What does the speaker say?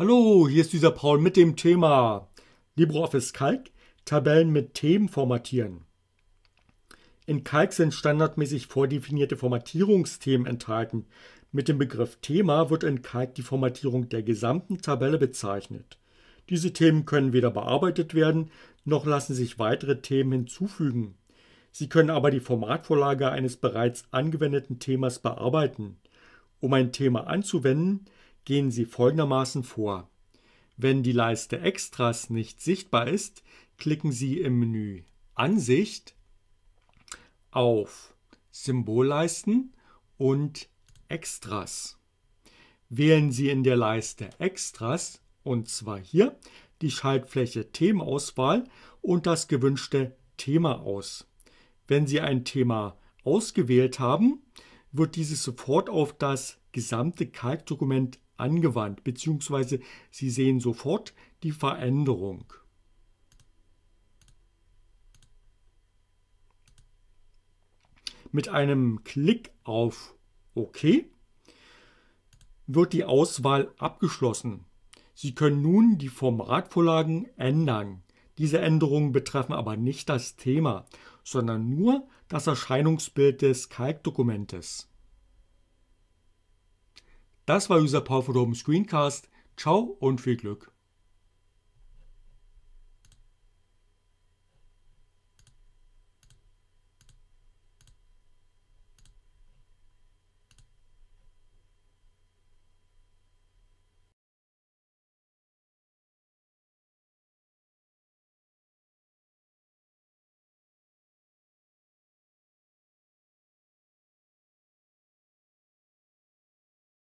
Hallo, hier ist dieser Paul mit dem Thema LibreOffice Calc, Tabellen mit Themen formatieren. In Calc sind standardmäßig vordefinierte Formatierungsthemen enthalten. Mit dem Begriff Thema wird in Calc die Formatierung der gesamten Tabelle bezeichnet. Diese Themen können weder bearbeitet werden, noch lassen sich weitere Themen hinzufügen. Sie können aber die Formatvorlage eines bereits angewendeten Themas bearbeiten. Um ein Thema anzuwenden, gehen Sie folgendermaßen vor. Wenn die Leiste Extras nicht sichtbar ist, klicken Sie im Menü Ansicht auf Symbolleisten und Extras. Wählen Sie in der Leiste Extras, und zwar hier, die Schaltfläche Themenauswahl und das gewünschte Thema aus. Wenn Sie ein Thema ausgewählt haben, wird dieses sofort auf das gesamte Kalkdokument angewandt, beziehungsweise Sie sehen sofort die Veränderung. Mit einem Klick auf OK wird die Auswahl abgeschlossen. Sie können nun die Formatvorlagen ändern. Diese Änderungen betreffen aber nicht das Thema, sondern nur das Erscheinungsbild des Kalkdokumentes. Das war unser Power for Screencast. Ciao und viel Glück.